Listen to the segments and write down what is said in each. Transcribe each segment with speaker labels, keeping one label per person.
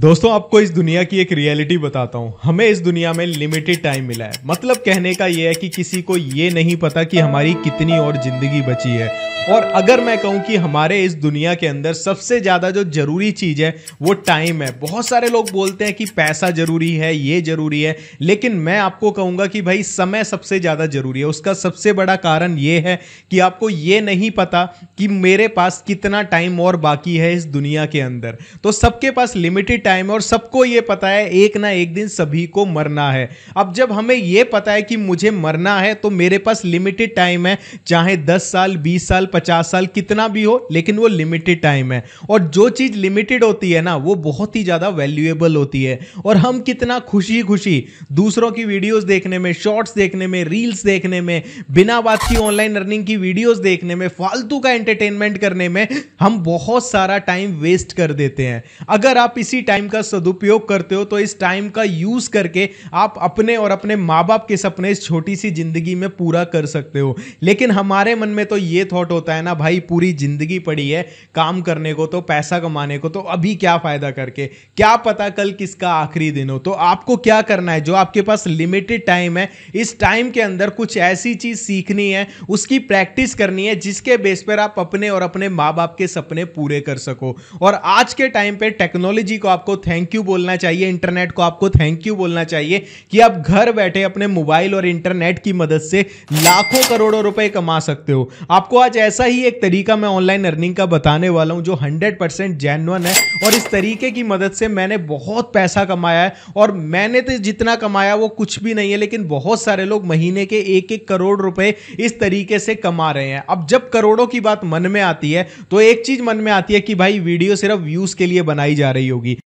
Speaker 1: दोस्तों आपको इस दुनिया की एक रियलिटी बताता हूँ हमें इस दुनिया में लिमिटेड टाइम मिला है मतलब कहने का यह है कि किसी को ये नहीं पता कि हमारी कितनी और जिंदगी बची है और अगर मैं कहूँ कि हमारे इस दुनिया के अंदर सबसे ज़्यादा जो ज़रूरी चीज़ है वो टाइम है बहुत सारे लोग बोलते हैं कि पैसा ज़रूरी है ये ज़रूरी है लेकिन मैं आपको कहूँगा कि भाई समय सबसे ज़्यादा ज़रूरी है उसका सबसे बड़ा कारण ये है कि आपको ये नहीं पता कि मेरे पास कितना टाइम और बाकी है इस दुनिया के अंदर तो सबके पास लिमिटेड टाइम है और सबको ये पता है एक ना एक दिन सभी को मरना है अब जब हमें ये पता है कि मुझे मरना है तो मेरे पास लिमिटेड टाइम है चाहे दस साल बीस साल पचास साल कितना भी हो लेकिन वो लिमिटेड टाइम है और जो चीज़ लिमिटेड होती है ना वो बहुत ही ज़्यादा वैल्यूएबल होती है और हम कितना खुशी खुशी दूसरों की वीडियोज़ देखने में शॉर्ट्स देखने में रील्स देखने में बिना बात की ऑनलाइन अर्निंग की वीडियोज़ देखने में फालतू का एंटरटेनमेंट करने में हम बहुत सारा टाइम वेस्ट कर देते हैं अगर आप इसी टाइम का सदुपयोग करते हो तो इस टाइम का यूज करके आप अपने और अपने माँ बाप के सपने इस छोटी सी जिंदगी में पूरा कर सकते हो लेकिन हमारे मन में तो ये थॉट होता है ना भाई पूरी जिंदगी पड़ी है काम करने को तो पैसा कमाने को तो अभी क्या फायदा करके क्या पता कल किसका आखिरी दिन हो तो आपको क्या करना है जो आपके पास लिमिटेड टाइम है इस टाइम के अंदर कुछ ऐसी चीज सीखनी है उसकी प्रैक्टिस करनी है जिसके बेस पर आप अपने और अपने माँ बाप के सपने पूरे कर सको और आज के टाइम पे टेक्नोलॉजी को आप आपको थैंक यू बोलना चाहिए इंटरनेट को आपको थैंक यू बोलना चाहिए कि आप घर बैठे अपने मोबाइल और इंटरनेट की मदद से लाखों करोड़ों रुपए कमा सकते हो आपको आज ऐसा ही एक तरीका मैं ऑनलाइन अर्निंग का बताने वाला हूं जो हंड्रेड परसेंट है और इस तरीके की मदद से मैंने बहुत पैसा कमाया है और मैंने तो जितना कमाया वो कुछ भी नहीं है लेकिन बहुत सारे लोग महीने के एक एक करोड़ रुपए इस तरीके से कमा रहे हैं अब जब करोड़ों की बात मन में आती है तो एक चीज मन में आती है कि भाई वीडियो सिर्फ व्यूज के लिए बनाई जा रही होगी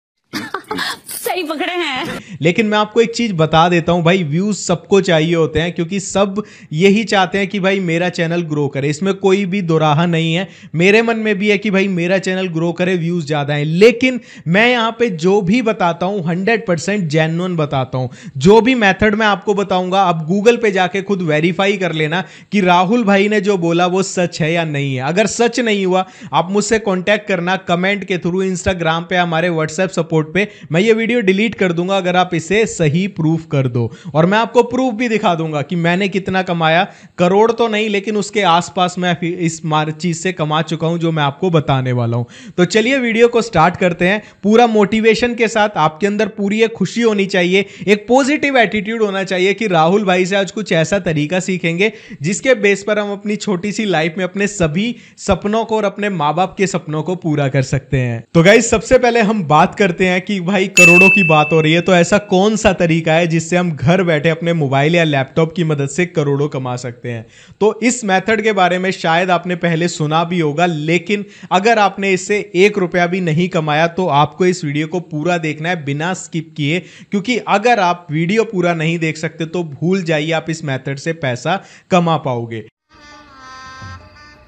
Speaker 1: सही पकड़े हैं लेकिन मैं आपको एक चीज़ बता देता हूं भाई व्यूज़ सबको चाहिए होते हैं क्योंकि सब यही चाहते हैं कि भाई मेरा चैनल ग्रो करे इसमें कोई भी दोराहा नहीं है मेरे मन में भी है कि भाई मेरा चैनल ग्रो करे व्यूज़ ज़्यादा है लेकिन मैं यहाँ पे जो भी बताता हूं हंड्रेड परसेंट जेनुअन बताता हूं जो भी मैथड मैं आपको बताऊंगा आप गूगल पे जाके खुद वेरीफाई कर लेना कि राहुल भाई ने जो बोला वो सच है या नहीं है अगर सच नहीं हुआ आप मुझसे कॉन्टैक्ट करना कमेंट के थ्रू इंस्टाग्राम पे हमारे व्हाट्सएप सपोर्ट पे मैं ये वीडियो डिलीट कर दूंगा अगर आप आप इसे सही प्रूफ कर दो और मैं आपको प्रूफ भी दिखा दूंगा कि मैंने कितना कमाया करोड़ तो नहीं लेकिन उसके आसपास मैं इस चीज से कमा चुका हूं जो मैं आपको बताने वाला हूं तो चलिए वीडियो को स्टार्ट करते हैं पूरा मोटिवेशन के साथ आपके अंदर पूरी एक खुशी होनी चाहिए एक पॉजिटिव एटीट्यूड होना चाहिए कि राहुल भाई से आज कुछ ऐसा तरीका सीखेंगे जिसके बेस पर हम अपनी छोटी सी लाइफ में अपने सभी सपनों को और अपने माँ बाप के सपनों को पूरा कर सकते हैं तो गाइज सबसे पहले हम बात करते हैं कि भाई करोड़ों की बात हो रही है तो ऐसा ऐसा कौन सा तरीका है जिससे हम घर बैठे अपने मोबाइल या लैपटॉप की मदद से करोड़ों कमा सकते हैं तो इस मेथड के बारे में शायद आपने पहले सुना भी होगा लेकिन अगर आपने इससे एक रुपया भी नहीं कमाया तो आपको इस वीडियो को पूरा देखना है बिना स्किप किए क्योंकि अगर आप वीडियो पूरा नहीं देख सकते तो भूल जाइए आप इस मेथड से पैसा कमा पाओगे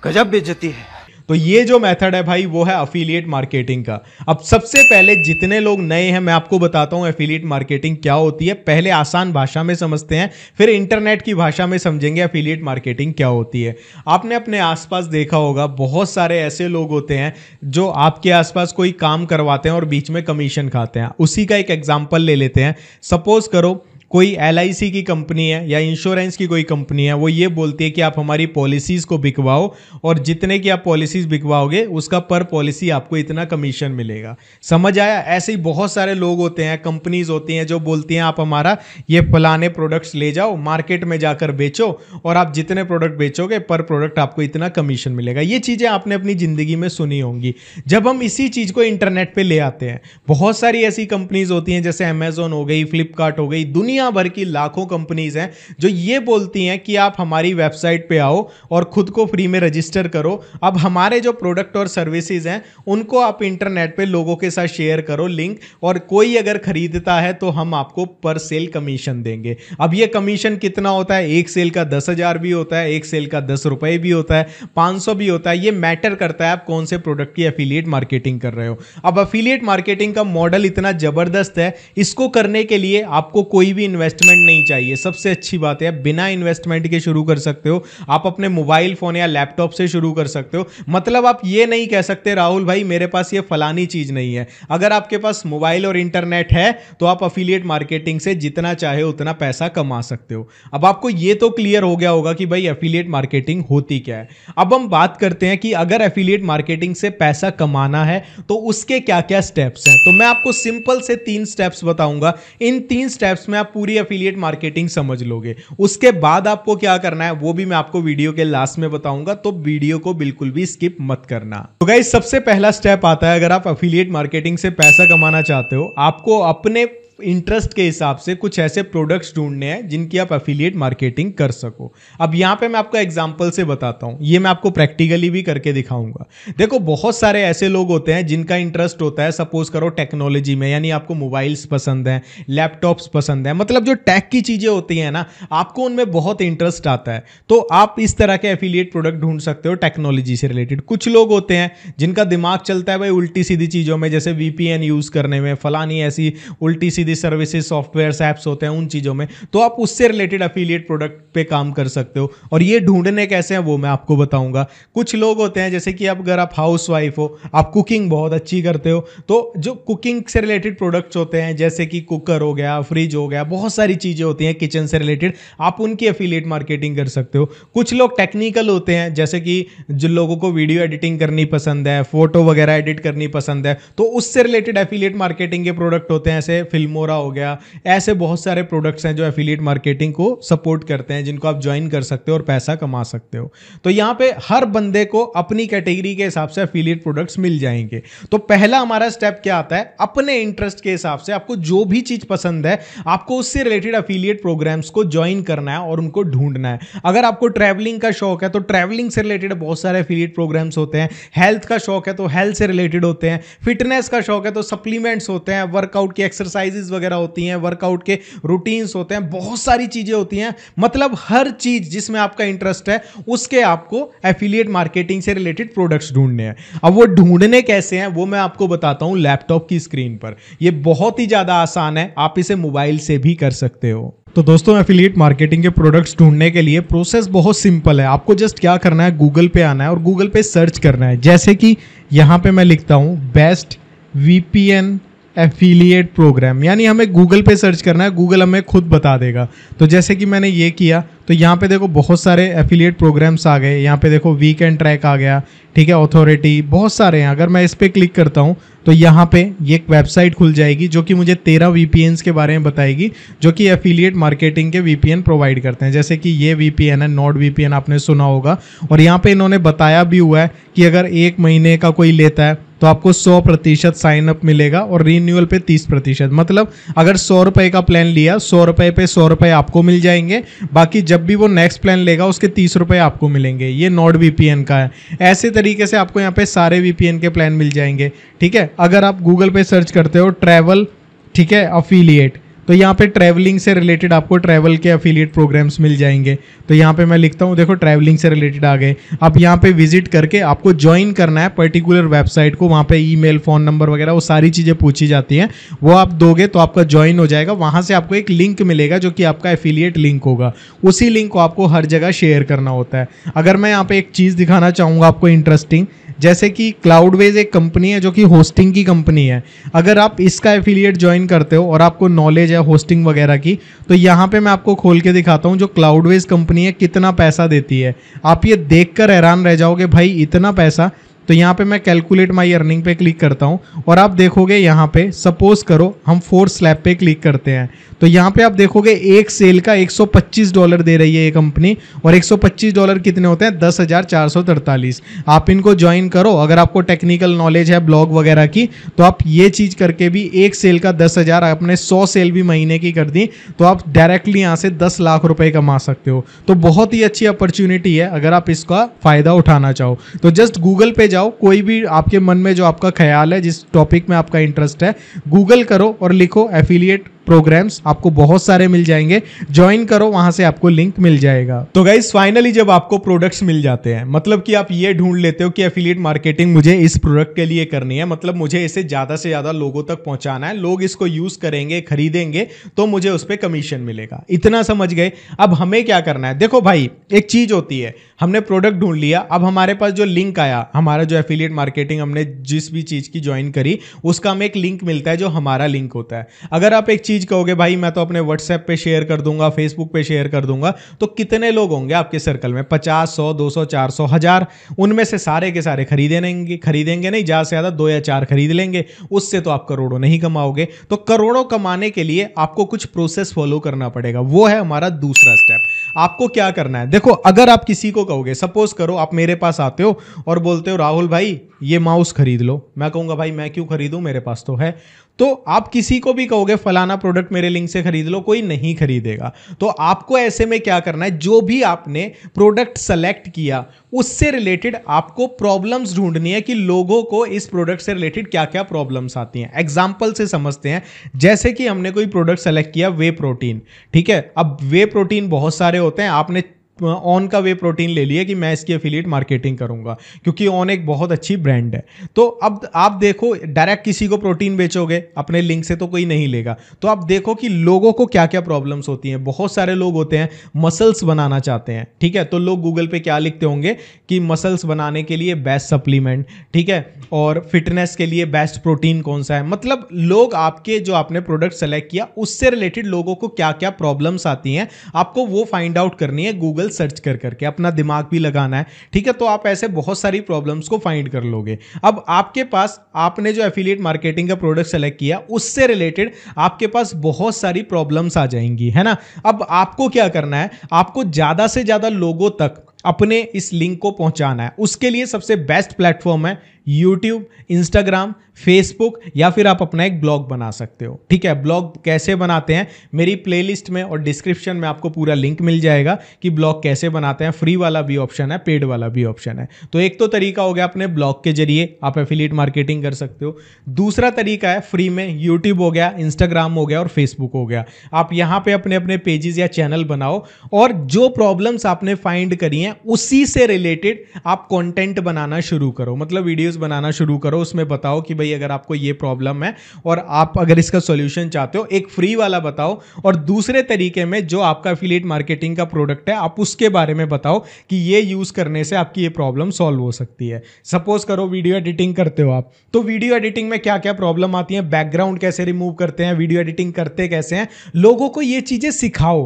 Speaker 1: गजब बेचती है तो ये जो मेथड है भाई वो है अफिलिएट मार्केटिंग का अब सबसे पहले जितने लोग नए हैं मैं आपको बताता हूं अफिलियट मार्केटिंग क्या होती है पहले आसान भाषा में समझते हैं फिर इंटरनेट की भाषा में समझेंगे अफिलियट मार्केटिंग क्या होती है आपने अपने आसपास देखा होगा बहुत सारे ऐसे लोग होते हैं जो आपके आसपास कोई काम करवाते हैं और बीच में कमीशन खाते हैं उसी का एक एग्जाम्पल ले लेते हैं सपोज करो कोई एल की कंपनी है या इंश्योरेंस की कोई कंपनी है वो ये बोलती है कि आप हमारी पॉलिसीज को बिकवाओ और जितने की आप पॉलिसीज बिकवाओगे उसका पर पॉलिसी आपको इतना कमीशन मिलेगा समझ आया ऐसे ही बहुत सारे लोग होते हैं कंपनीज होती हैं जो बोलती हैं आप हमारा ये फलाने प्रोडक्ट्स ले जाओ मार्केट में जाकर बेचो और आप जितने प्रोडक्ट बेचोगे पर प्रोडक्ट आपको इतना कमीशन मिलेगा ये चीज़ें आपने अपनी ज़िंदगी में सुनी होंगी जब हम इसी चीज़ को इंटरनेट पर ले आते हैं बहुत सारी ऐसी कंपनीज होती हैं जैसे अमेजोन हो गई फ्लिपकार्ट हो गई दुनिया दुनिया भर की लाखों कंपनीज हैं जो ये बोलती हैं कि आप हमारी वेबसाइट पे आओ और खुद को फ्री में रजिस्टर करो अब हमारे जो प्रोडक्ट और सर्विसेज हैं उनको आप इंटरनेट पे लोगों के साथ शेयर करो लिंक और कोई अगर खरीदता है तो हम आपको पर सेल कमीशन देंगे अब ये कमीशन कितना होता है एक सेल का दस हजार भी होता है एक सेल का दस रुपए भी होता है पांच सौ भी होता है ये मैटर करता है आप कौन से प्रोडक्ट की एफिलिएट मार्केटिंग कर रहे हो अब एफिलिएट मार्केटिंग का मॉडल इतना जबरदस्त है इसको करने के लिए आपको कोई भी इन्वेस्टमेंट नहीं चाहिए सबसे अच्छी बात है बिना इन्वेस्टमेंट के शुरू कर सकते हो आप अपने मोबाइल फोन या लैपटॉप से शुरू कर सकते हो मतलब आप ये नहीं कह सकते राहुल भाई मेरे पास ये फलानी चीज नहीं है अगर आपके पास मोबाइल और इंटरनेट है तो आप अफिलियट मार्केटिंग से जितना चाहे उतना पैसा कमा सकते हो अब आपको ये तो क्लियर हो गया होगा कि भाई अफिलियट मार्केटिंग होती क्या है अब हम बात करते हैं कि अगर एफिलिएट मार्केटिंग से पैसा कमाना है तो उसके क्या क्या स्टेप्स हैं तो मैं आपको सिंपल से तीन स्टेप्स बताऊंगा इन तीन स्टेप्स में आप पूरी एफिलिएट मार्केटिंग समझ लोगे उसके बाद आपको क्या करना है वो भी मैं आपको वीडियो के लास्ट में बताऊंगा तो वीडियो को बिल्कुल भी स्किप मत करना तो गाइज सबसे पहला स्टेप आता है अगर आप अफिलियट मार्केटिंग से पैसा कमाना चाहते हो आपको अपने इंटरेस्ट के हिसाब से कुछ ऐसे प्रोडक्ट्स ढूंढने हैं जिनकी आप एफिलिएट मार्केटिंग कर सको अब यहाँ पे मैं आपको एग्जांपल से बताता हूँ ये मैं आपको प्रैक्टिकली भी करके दिखाऊंगा देखो बहुत सारे ऐसे लोग होते हैं जिनका इंटरेस्ट होता है सपोज करो टेक्नोलॉजी में यानी आपको मोबाइल्स पसंद है लैपटॉप्स पसंद है मतलब जो टैक की चीज़ें होती हैं ना आपको उनमें बहुत इंटरेस्ट आता है तो आप इस तरह के एफिलिएट प्रोडक्ट ढूंढ सकते हो टेक्नोलॉजी से रिलेटेड कुछ लोग होते हैं जिनका दिमाग चलता है भाई उल्टी सीधी चीज़ों में जैसे वीपीएन यूज़ करने में फलानी ऐसी उल्टी सीधी सीधी सर्विसेज सॉफ्टवेयर ऐप्स होते हैं उन चीज़ों में तो आप उससे रिलेटेड अफिलियट प्रोडक्ट पे काम कर सकते हो और ये ढूंढने कैसे हैं वो मैं आपको बताऊंगा कुछ लोग होते हैं जैसे कि आप अगर आप हाउस वाइफ हो आप कुकिंग बहुत अच्छी करते हो तो जो कुकिंग से रिलेटेड प्रोडक्ट्स होते हैं जैसे कि कुकर हो गया फ्रिज हो गया बहुत सारी चीज़ें होती हैं किचन से रिलेटेड आप उनकी अफिलियट मार्केटिंग कर सकते हो कुछ लोग टेक्निकल होते हैं जैसे कि जिन लोगों को वीडियो एडिटिंग करनी पसंद है फोटो वगैरह एडिट करनी पसंद है तो उससे रिलेटेड एफिलियट मार्केटिंग के प्रोडक्ट होते हैं ऐसे फिल्म फिल्मोरा हो गया ऐसे बहुत सारे प्रोडक्ट्स हैं जो एफिलिएट मार्केटिंग को सपोर्ट करते हैं जिनको आप ज्वाइन कर सकते हो और पैसा कमा सकते हो तो यहाँ पे हर बंदे को अपनी कैटेगरी के हिसाब से एफिलिएट प्रोडक्ट्स मिल जाएंगे तो पहला हमारा स्टेप क्या आता है अपने इंटरेस्ट के हिसाब से आपको जो भी चीज पसंद है आपको उससे रिलेटेड अफिलियट प्रोग्राम्स को ज्वाइन करना है और उनको ढूंढना है अगर आपको ट्रैवलिंग का शौक है तो ट्रैवलिंग से रिलेटेड बहुत सारे अफिलिएट प्रोग्राम्स होते हैं हेल्थ का शौक है तो हेल्थ से रिलेटेड होते हैं फिटनेस का शौक है तो सप्लीमेंट्स होते हैं वर्कआउट की एक्सरसाइज एक्सरसाइजेज वगैरह होती हैं वर्कआउट के रूटीन्स होते हैं बहुत सारी चीज़ें होती हैं मतलब हर चीज़ जिसमें आपका इंटरेस्ट है उसके आपको एफिलिएट मार्केटिंग से रिलेटेड प्रोडक्ट्स ढूंढने हैं अब वो ढूंढने कैसे हैं वो मैं आपको बताता हूँ लैपटॉप की स्क्रीन पर यह बहुत ही ज़्यादा आसान है आप इसे मोबाइल से भी कर सकते हो तो दोस्तों एफिलिएट मार्केटिंग के प्रोडक्ट्स ढूंढने के लिए प्रोसेस बहुत सिंपल है आपको जस्ट क्या करना है गूगल पे आना है और गूगल पे सर्च करना है जैसे कि यहाँ पे मैं लिखता हूँ बेस्ट वीपीएन एफिलिएट प्रोग्राम यानी हमें गूगल पे सर्च करना है गूगल हमें खुद बता देगा तो जैसे कि मैंने ये किया तो यहाँ पे देखो बहुत सारे एफिलिएट प्रोग्राम्स आ गए यहाँ पे देखो वीक एंड ट्रैक आ गया ठीक है ऑथोरिटी बहुत सारे हैं अगर मैं इस पर क्लिक करता हूँ तो यहाँ पे ये एक वेबसाइट खुल जाएगी जो कि मुझे तेरह वी के बारे में बताएगी जो कि एफिलिएट मार्केटिंग के वी प्रोवाइड करते हैं जैसे कि ये वी है नॉट वी आपने सुना होगा और यहाँ पर इन्होंने बताया भी हुआ है कि अगर एक महीने का कोई लेता है तो आपको सौ प्रतिशत साइन अप मिलेगा और रीन्यूअल पे तीस प्रतिशत मतलब अगर सौ रुपये का प्लान लिया सौ रुपये पे सौ रुपये आपको मिल जाएंगे बाकी जब भी वो नेक्स्ट प्लान लेगा उसके तीस रुपये आपको मिलेंगे ये नॉट वी का है ऐसे तरीके से आपको यहाँ पे सारे वी के प्लान मिल जाएंगे ठीक है अगर आप गूगल पे सर्च करते हो ट्रैवल ठीक है अफिलिएट तो यहाँ पे ट्रैवलिंग से रिलेटेड आपको ट्रैवल के अफिलिएट प्रोग्राम्स मिल जाएंगे तो यहाँ पे मैं लिखता हूँ देखो ट्रैवलिंग से रिलेटेड आ गए आप यहाँ पे विजिट करके आपको ज्वाइन करना है पर्टिकुलर वेबसाइट को वहाँ पे ईमेल फ़ोन नंबर वगैरह वो सारी चीज़ें पूछी जाती हैं वो आप दोगे तो आपका ज्वाइन हो जाएगा वहाँ से आपको एक लिंक मिलेगा जो कि आपका एफिलिएट लिंक होगा उसी लिंक को आपको हर जगह शेयर करना होता है अगर मैं यहाँ पर एक चीज़ दिखाना चाहूँगा आपको इंटरेस्टिंग जैसे कि क्लाउडवेज एक कंपनी है जो कि होस्टिंग की कंपनी है अगर आप इसका एफिलिएट ज्वाइन करते हो और आपको नॉलेज है होस्टिंग वगैरह की तो यहाँ पे मैं आपको खोल के दिखाता हूँ जो क्लाउडवेज कंपनी है कितना पैसा देती है आप ये देख कर हैरान रह जाओगे भाई इतना पैसा तो यहाँ पे मैं कैलकुलेट माई अर्निंग पे क्लिक करता हूँ और आप देखोगे यहाँ पे सपोज करो हम फोर स्लैब पे क्लिक करते हैं तो यहाँ पे आप देखोगे एक सेल का 125 डॉलर दे रही है ये कंपनी और 125 डॉलर कितने होते हैं दस आप इनको ज्वाइन करो अगर आपको टेक्निकल नॉलेज है ब्लॉग वगैरह की तो आप ये चीज़ करके भी एक सेल का दस आपने सौ सेल भी महीने की कर दी तो आप डायरेक्टली यहाँ से दस लाख रुपये कमा सकते हो तो बहुत ही अच्छी अपॉर्चुनिटी है अगर आप इसका फ़ायदा उठाना चाहो तो जस्ट गूगल पे जाओ कोई भी आपके मन में जो आपका ख्याल है जिस टॉपिक में आपका इंटरेस्ट है गूगल करो और लिखो एफिलिएट प्रोग्राम्स आपको बहुत सारे मिल जाएंगे ज्वाइन करो वहां से आपको लिंक मिल जाएगा तो गाइज फाइनली जब आपको प्रोडक्ट्स मिल जाते हैं मतलब कि आप ये ढूंढ लेते हो कि एफिलिएट मार्केटिंग मुझे इस प्रोडक्ट के लिए करनी है मतलब मुझे इसे ज्यादा से ज्यादा लोगों तक पहुंचाना है लोग इसको यूज करेंगे खरीदेंगे तो मुझे उस पर कमीशन मिलेगा इतना समझ गए अब हमें क्या करना है देखो भाई एक चीज होती है हमने प्रोडक्ट ढूंढ लिया अब हमारे पास जो लिंक आया हमारा जो एफिलिएट मार्केटिंग हमने जिस भी चीज की ज्वाइन करी उसका हमें एक लिंक मिलता है जो हमारा लिंक होता है अगर आप एक चीज चीज़ कहोगे भाई मैं तो अपने व्हाट्सएप पे शेयर कर दूंगा फेसबुक पे शेयर कर दूंगा तो कितने लोग होंगे आपके सर्कल में पचास सौ दो सौ चार सौ हज़ार उनमें से सारे के सारे खरीदे नहीं खरीदेंगे नहीं ज़्यादा से ज़्यादा दो या चार खरीद लेंगे उससे तो आप करोड़ों नहीं कमाओगे तो करोड़ों कमाने के लिए आपको कुछ प्रोसेस फॉलो करना पड़ेगा वो है हमारा दूसरा स्टेप आपको क्या करना है देखो अगर आप किसी को कहोगे सपोज करो आप मेरे पास आते हो और बोलते हो राहुल भाई ये माउस खरीद लो मैं कहूंगा भाई मैं क्यों खरीदूं मेरे पास तो है तो आप किसी को भी कहोगे फलाना प्रोडक्ट मेरे लिंक से खरीद लो कोई नहीं खरीदेगा तो आपको ऐसे में क्या करना है जो भी आपने प्रोडक्ट सेलेक्ट किया उससे रिलेटेड आपको प्रॉब्लम्स ढूंढनी है कि लोगों को इस प्रोडक्ट से रिलेटेड क्या क्या प्रॉब्लम्स आती हैं एग्जाम्पल से समझते हैं जैसे कि हमने कोई प्रोडक्ट सेलेक्ट किया वे प्रोटीन ठीक है अब वे प्रोटीन बहुत सारे होते हैं आपने ऑन का वे प्रोटीन ले लिया कि मैं इसकी एफिलिएट मार्केटिंग करूंगा क्योंकि ऑन एक बहुत अच्छी ब्रांड है तो अब आप देखो डायरेक्ट किसी को प्रोटीन बेचोगे अपने लिंक से तो कोई नहीं लेगा तो आप देखो कि लोगों को क्या क्या प्रॉब्लम्स होती हैं बहुत सारे लोग होते हैं मसल्स बनाना चाहते हैं ठीक है तो लोग गूगल पर क्या लिखते होंगे कि मसल्स बनाने के लिए बेस्ट सप्लीमेंट ठीक है और फिटनेस के लिए बेस्ट प्रोटीन कौन सा है मतलब लोग आपके जो आपने प्रोडक्ट सेलेक्ट किया उससे रिलेटेड लोगों को क्या क्या प्रॉब्लम्स आती हैं आपको वो फाइंड आउट करनी है गूगल गूगल सर्च कर करके अपना दिमाग भी लगाना है ठीक है तो आप ऐसे बहुत सारी प्रॉब्लम्स को फाइंड कर लोगे अब आपके पास आपने जो एफिलिएट मार्केटिंग का प्रोडक्ट सेलेक्ट किया उससे रिलेटेड आपके पास बहुत सारी प्रॉब्लम्स आ जाएंगी है ना अब आपको क्या करना है आपको ज़्यादा से ज़्यादा लोगों तक अपने इस लिंक को पहुंचाना है उसके लिए सबसे बेस्ट प्लेटफॉर्म है यूट्यूब इंस्टाग्राम फेसबुक या फिर आप अपना एक ब्लॉग बना सकते हो ठीक है ब्लॉग कैसे बनाते हैं मेरी प्लेलिस्ट में और डिस्क्रिप्शन में आपको पूरा लिंक मिल जाएगा कि ब्लॉग कैसे बनाते हैं फ्री वाला भी ऑप्शन है पेड वाला भी ऑप्शन है तो एक तो तरीका हो गया अपने ब्लॉग के जरिए आप एफिलिएट मार्केटिंग कर सकते हो दूसरा तरीका है फ्री में यूट्यूब हो गया इंस्टाग्राम हो गया और फेसबुक हो गया आप यहाँ पर अपने अपने पेजेस या चैनल बनाओ और जो प्रॉब्लम्स आपने फाइंड करी हैं उसी से रिलेटेड आप कॉन्टेंट बनाना शुरू करो मतलब वीडियोज वीडियोस बनाना शुरू करो उसमें बताओ कि भाई अगर आपको ये प्रॉब्लम है और आप अगर इसका सोल्यूशन चाहते हो एक फ्री वाला बताओ और दूसरे तरीके में जो आपका अफिलेट मार्केटिंग का प्रोडक्ट है आप उसके बारे में बताओ कि ये यूज़ करने से आपकी ये प्रॉब्लम सॉल्व हो सकती है सपोज करो वीडियो एडिटिंग करते हो आप तो वीडियो एडिटिंग में क्या क्या प्रॉब्लम आती है बैकग्राउंड कैसे रिमूव करते हैं वीडियो एडिटिंग करते कैसे हैं लोगों को ये चीज़ें सिखाओ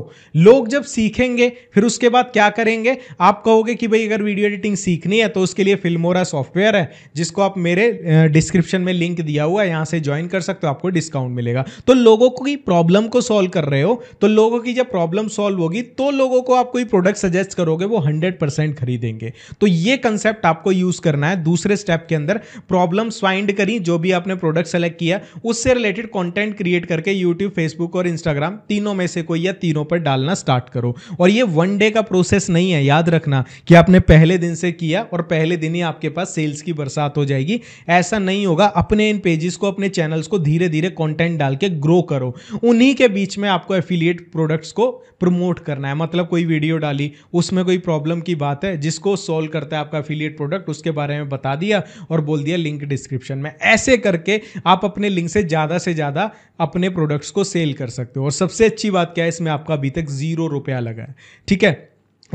Speaker 1: लोग जब सीखेंगे फिर उसके बाद क्या करेंगे आप कहोगे कि भाई अगर वीडियो एडिटिंग सीखनी है तो उसके लिए फिल्मोरा सॉफ्टवेयर है जिसको आप मेरे डिस्क्रिप्शन में लिंक दिया हुआ है यहाँ से ज्वाइन कर सकते हो आपको डिस्काउंट मिलेगा तो लोगों की प्रॉब्लम को सॉल्व कर रहे हो तो लोगों की जब प्रॉब्लम सॉल्व होगी तो लोगों को आप कोई प्रोडक्ट सजेस्ट करोगे वो हंड्रेड खरीदेंगे तो ये कंसेप्ट आपको यूज करना है दूसरे स्टेप के अंदर प्रॉब्लम फाइंड करी जो भी आपने प्रोडक्ट सेलेक्ट किया उससे रिलेटेड कॉन्टेंट क्रिएट करके यूट्यूब फेसबुक और इंस्टाग्राम तीनों में से कोई या तीनों पर डालना स्टार्ट करो और ये वन डे का प्रोसेस नहीं है याद रखना कि आपने पहले दिन से किया और पहले दिन ही आपके पास सेल्स की बरसात बात हो जाएगी ऐसा नहीं होगा अपने इन पेजेस को अपने चैनल्स को धीरे धीरे कंटेंट डाल के ग्रो करो उन्हीं के बीच में आपको एफिलिएट प्रोडक्ट्स को प्रमोट करना है मतलब कोई वीडियो डाली उसमें कोई प्रॉब्लम की बात है जिसको सॉल्व करता है आपका एफिलिएट प्रोडक्ट उसके बारे में बता दिया और बोल दिया लिंक डिस्क्रिप्शन में ऐसे करके आप अपने लिंक से ज़्यादा से ज़्यादा अपने प्रोडक्ट्स को सेल कर सकते हो और सबसे अच्छी बात क्या है इसमें आपका अभी तक जीरो रुपया लगा है ठीक है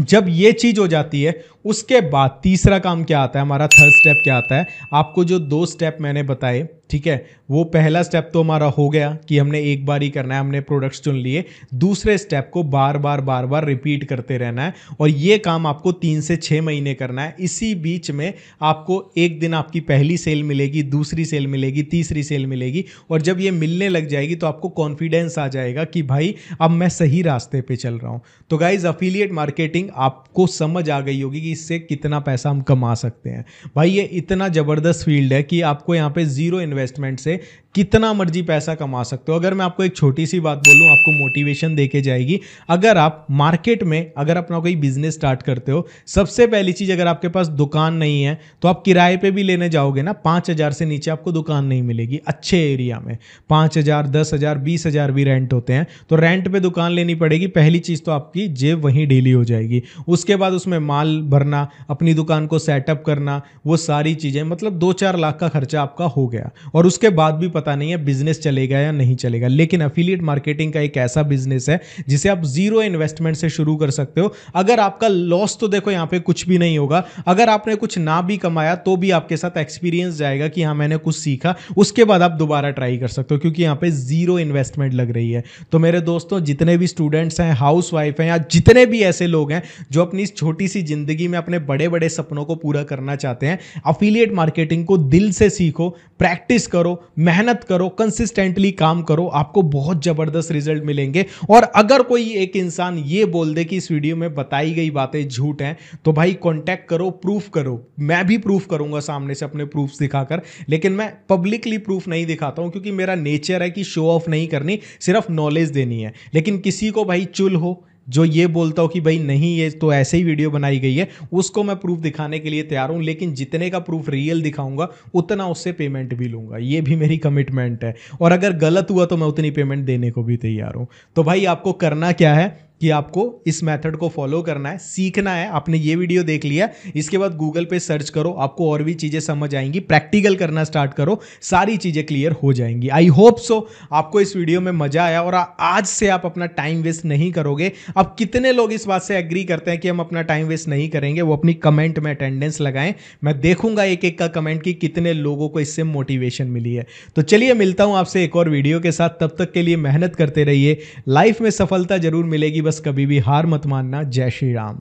Speaker 1: जब ये चीज़ हो जाती है उसके बाद तीसरा काम क्या आता है हमारा थर्ड स्टेप क्या आता है आपको जो दो स्टेप मैंने बताए ठीक है वो पहला स्टेप तो हमारा हो गया कि हमने एक बार ही करना है हमने प्रोडक्ट्स चुन लिए दूसरे स्टेप को बार बार बार बार रिपीट करते रहना है और ये काम आपको तीन से छः महीने करना है इसी बीच में आपको एक दिन आपकी पहली सेल मिलेगी दूसरी सेल मिलेगी तीसरी सेल मिलेगी और जब ये मिलने लग जाएगी तो आपको कॉन्फिडेंस आ जाएगा कि भाई अब मैं सही रास्ते पर चल रहा हूँ तो गाइज अफिलियट मार्केटिंग आपको समझ आ गई होगी कि इससे कितना पैसा हम कमा सकते हैं भाई ये इतना ज़बरदस्त फील्ड है कि आपको यहाँ पर ज़ीरो इन्वेस्टमेंट से कितना मर्जी पैसा कमा सकते हो अगर मैं आपको एक छोटी सी बात बोलूं आपको मोटिवेशन दे के जाएगी अगर आप मार्केट में अगर अपना कोई बिजनेस स्टार्ट करते हो सबसे पहली चीज़ अगर आपके पास दुकान नहीं है तो आप किराए पर भी लेने जाओगे ना पाँच हज़ार से नीचे आपको दुकान नहीं मिलेगी अच्छे एरिया में पाँच हज़ार दस हज़ार बीस हज़ार भी रेंट होते हैं तो रेंट पे दुकान लेनी पड़ेगी पहली चीज़ तो आपकी जेब वहीं डेली हो जाएगी उसके बाद उसमें माल भरना अपनी दुकान को सेटअप करना वो सारी चीज़ें मतलब दो चार लाख का खर्चा आपका हो गया और उसके बाद भी पता नहीं है बिजनेस चलेगा या नहीं चलेगा लेकिन अफिलियट मार्केटिंग का एक ऐसा बिजनेस है जिसे आप जीरो इन्वेस्टमेंट से शुरू कर सकते हो अगर आपका लॉस तो देखो यहां पे कुछ भी नहीं होगा अगर आपने कुछ ना भी कमाया तो भी आपके साथ एक्सपीरियंस जाएगा कि हाँ मैंने कुछ सीखा उसके बाद आप दोबारा ट्राई कर सकते हो क्योंकि यहां पर जीरो इन्वेस्टमेंट लग रही है तो मेरे दोस्तों जितने भी स्टूडेंट्स हैं हाउस वाइफ हैं या जितने भी ऐसे लोग हैं जो अपनी छोटी सी जिंदगी में अपने बड़े बड़े सपनों को पूरा करना चाहते हैं अफिलियट मार्केटिंग को दिल से सीखो प्रैक्टिस प्रैक्टिस करो मेहनत करो कंसिस्टेंटली काम करो आपको बहुत ज़बरदस्त रिजल्ट मिलेंगे और अगर कोई एक इंसान ये बोल दे कि इस वीडियो में बताई गई बातें झूठ हैं तो भाई कॉन्टैक्ट करो प्रूफ करो मैं भी प्रूफ करूंगा सामने से अपने प्रूफ दिखाकर लेकिन मैं पब्लिकली प्रूफ नहीं दिखाता हूं क्योंकि मेरा नेचर है कि शो ऑफ नहीं करनी सिर्फ नॉलेज देनी है लेकिन किसी को भाई चुल हो जो ये बोलता हो कि भाई नहीं ये तो ऐसे ही वीडियो बनाई गई है उसको मैं प्रूफ दिखाने के लिए तैयार हूँ लेकिन जितने का प्रूफ रियल दिखाऊंगा उतना उससे पेमेंट भी लूँगा ये भी मेरी कमिटमेंट है और अगर गलत हुआ तो मैं उतनी पेमेंट देने को भी तैयार हूँ तो भाई आपको करना क्या है कि आपको इस मेथड को फॉलो करना है सीखना है आपने ये वीडियो देख लिया इसके बाद गूगल पे सर्च करो आपको और भी चीज़ें समझ आएंगी प्रैक्टिकल करना स्टार्ट करो सारी चीज़ें क्लियर हो जाएंगी आई होप सो आपको इस वीडियो में मजा आया और आज से आप अपना टाइम वेस्ट नहीं करोगे अब कितने लोग इस बात से एग्री करते हैं कि हम अपना टाइम वेस्ट नहीं करेंगे वो अपनी कमेंट में अटेंडेंस लगाएं मैं देखूंगा एक एक का कमेंट कि कितने लोगों को इससे मोटिवेशन मिली है तो चलिए मिलता हूं आपसे एक और वीडियो के साथ तब तक के लिए मेहनत करते रहिए लाइफ में सफलता जरूर मिलेगी बस कभी भी हार मत मानना जय श्री राम